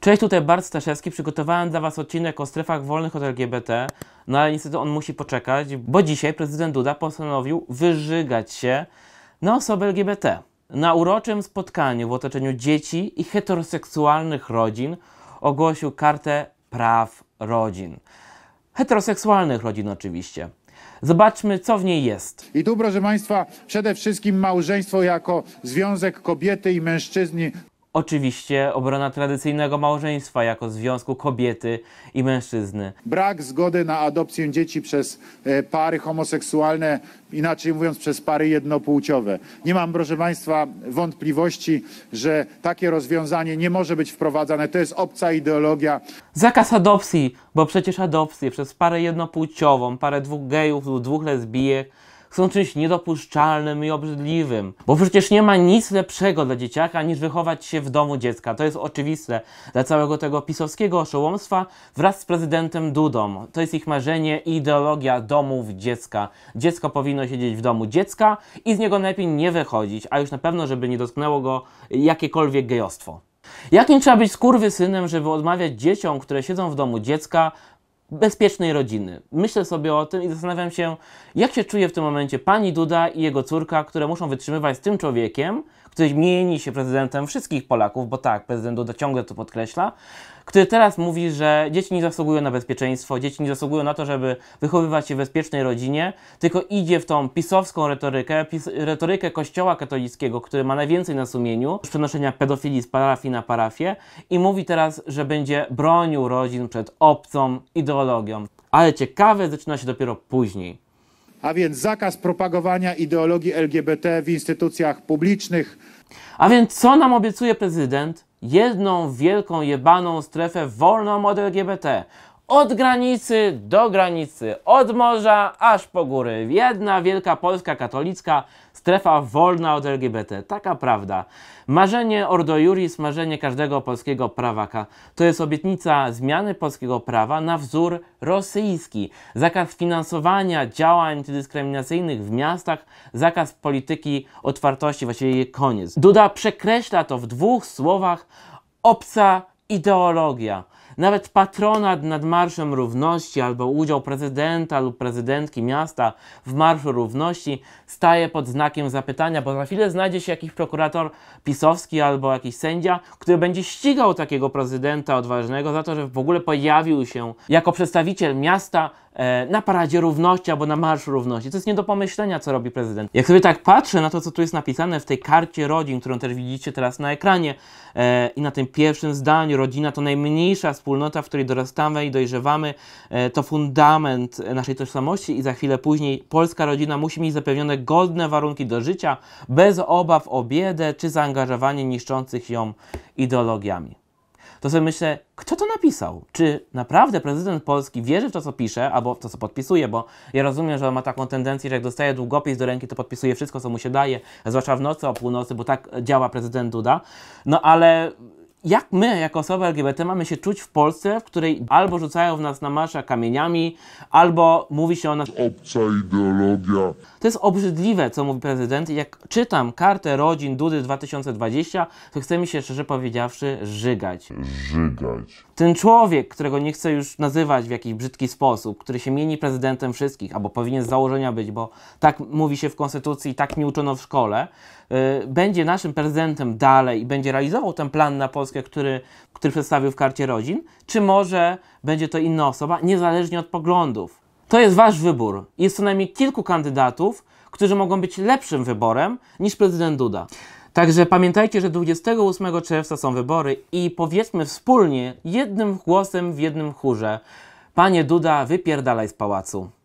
Cześć, tutaj Bart Staszewski. Przygotowałem dla Was odcinek o strefach wolnych od LGBT, no ale niestety on musi poczekać, bo dzisiaj prezydent Duda postanowił wyżygać się na osoby LGBT. Na uroczym spotkaniu w otoczeniu dzieci i heteroseksualnych rodzin ogłosił kartę praw rodzin. Heteroseksualnych rodzin oczywiście. Zobaczmy, co w niej jest. I tu, proszę Państwa, przede wszystkim małżeństwo jako związek kobiety i mężczyzny. Oczywiście obrona tradycyjnego małżeństwa jako związku kobiety i mężczyzny. Brak zgody na adopcję dzieci przez e, pary homoseksualne, inaczej mówiąc przez pary jednopłciowe. Nie mam, proszę Państwa, wątpliwości, że takie rozwiązanie nie może być wprowadzane. To jest obca ideologia. Zakaz adopcji, bo przecież adopcję przez parę jednopłciową, parę dwóch gejów lub dwóch lesbijek są czymś niedopuszczalnym i obrzydliwym. Bo przecież nie ma nic lepszego dla dzieciaka niż wychować się w domu dziecka. To jest oczywiste dla całego tego pisowskiego oszołomstwa wraz z prezydentem Dudą. To jest ich marzenie i ideologia domów dziecka. Dziecko powinno siedzieć w domu dziecka i z niego najlepiej nie wychodzić, a już na pewno, żeby nie dotknęło go jakiekolwiek gejostwo. Jakim trzeba być skurwysynem, żeby odmawiać dzieciom, które siedzą w domu dziecka, bezpiecznej rodziny. Myślę sobie o tym i zastanawiam się, jak się czuje w tym momencie pani Duda i jego córka, które muszą wytrzymywać z tym człowiekiem, który mieni się prezydentem wszystkich Polaków, bo tak, prezydent Duda ciągle to podkreśla, który teraz mówi, że dzieci nie zasługują na bezpieczeństwo, dzieci nie zasługują na to, żeby wychowywać się w bezpiecznej rodzinie, tylko idzie w tą pisowską retorykę, pis retorykę kościoła katolickiego, który ma najwięcej na sumieniu, przenoszenia pedofilii z parafii na parafię i mówi teraz, że będzie bronił rodzin przed obcą ideologią, ideologią. Ale ciekawe zaczyna się dopiero później. A więc zakaz propagowania ideologii LGBT w instytucjach publicznych. A więc co nam obiecuje prezydent? Jedną wielką jebaną strefę wolną od LGBT, od granicy do granicy, od morza aż po góry. Jedna wielka Polska katolicka strefa wolna od LGBT. Taka prawda. Marzenie Ordo Juris, marzenie każdego polskiego prawaka. To jest obietnica zmiany polskiego prawa na wzór rosyjski. Zakaz finansowania działań antydyskryminacyjnych w miastach, zakaz polityki otwartości, właściwie jej koniec. Duda przekreśla to w dwóch słowach obca ideologia. Nawet patronat nad Marszem Równości albo udział prezydenta lub prezydentki miasta w Marszu Równości staje pod znakiem zapytania, bo za chwilę znajdzie się jakiś prokurator pisowski albo jakiś sędzia, który będzie ścigał takiego prezydenta odważnego za to, że w ogóle pojawił się jako przedstawiciel miasta E, na paradzie równości albo na marszu równości. To jest nie do pomyślenia, co robi prezydent. Jak sobie tak patrzę na to, co tu jest napisane w tej karcie rodzin, którą też widzicie teraz na ekranie e, i na tym pierwszym zdaniu, rodzina to najmniejsza wspólnota, w której dorastamy i dojrzewamy, e, to fundament naszej tożsamości i za chwilę później polska rodzina musi mieć zapewnione godne warunki do życia, bez obaw o biedę czy zaangażowanie niszczących ją ideologiami to sobie myślę, kto to napisał? Czy naprawdę prezydent Polski wierzy w to, co pisze, albo w to, co podpisuje? Bo ja rozumiem, że on ma taką tendencję, że jak dostaje długopis do ręki, to podpisuje wszystko, co mu się daje, zwłaszcza w nocy o północy, bo tak działa prezydent Duda. No ale jak my, jako osoby LGBT, mamy się czuć w Polsce, w której albo rzucają w nas na marsza kamieniami, albo mówi się o nas obca ideologia. To jest obrzydliwe, co mówi prezydent. Jak czytam kartę rodzin Dudy 2020, to chce mi się, szczerze powiedziawszy, żygać. Żygać. Ten człowiek, którego nie chcę już nazywać w jakiś brzydki sposób, który się mieni prezydentem wszystkich, albo powinien z założenia być, bo tak mówi się w Konstytucji, tak mi uczono w szkole, yy, będzie naszym prezydentem dalej i będzie realizował ten plan na Polskę Polskę, który, który przedstawił w karcie rodzin, czy może będzie to inna osoba, niezależnie od poglądów. To jest wasz wybór. Jest co najmniej kilku kandydatów, którzy mogą być lepszym wyborem niż prezydent Duda. Także pamiętajcie, że 28 czerwca są wybory i powiedzmy wspólnie, jednym głosem w jednym chórze: Panie Duda, wypierdalaj z pałacu.